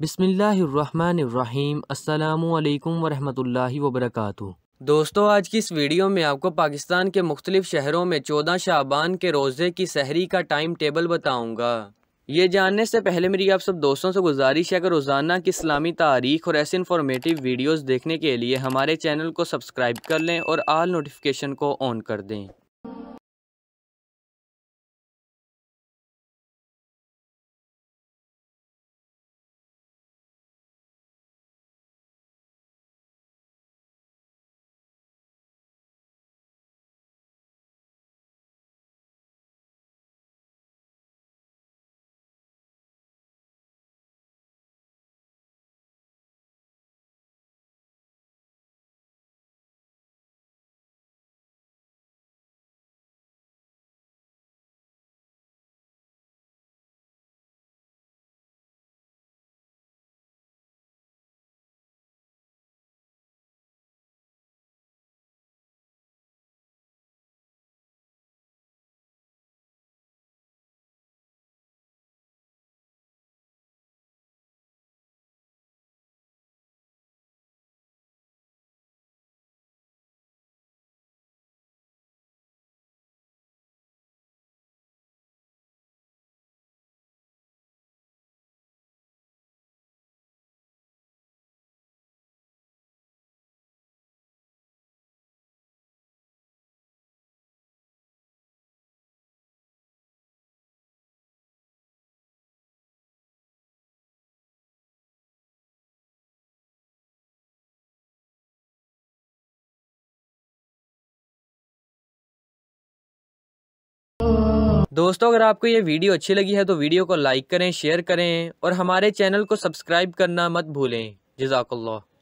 बिसमीम् अल्लाम वरहमतुल्लाहि वबरकातु दोस्तों आज की इस वीडियो में आपको पाकिस्तान के मुख्तलिफ़ शहरों में चौदह शाबान के रोज़े की सहरी का टाइम टेबल बताऊँगा ये जानने से पहले मेरी आप सब दोस्तों से गुजारिश है कि रोज़ाना की इस्लामी तारीख और ऐसे इन्फॉर्मेटिव वीडियोस देखने के लिए हमारे चैनल को सब्सक्राइब कर लें और आल नोटिफिकेशन को ऑन कर दें दोस्तों अगर आपको ये वीडियो अच्छी लगी है तो वीडियो को लाइक करें शेयर करें और हमारे चैनल को सब्सक्राइब करना मत भूलें जजाकल्ला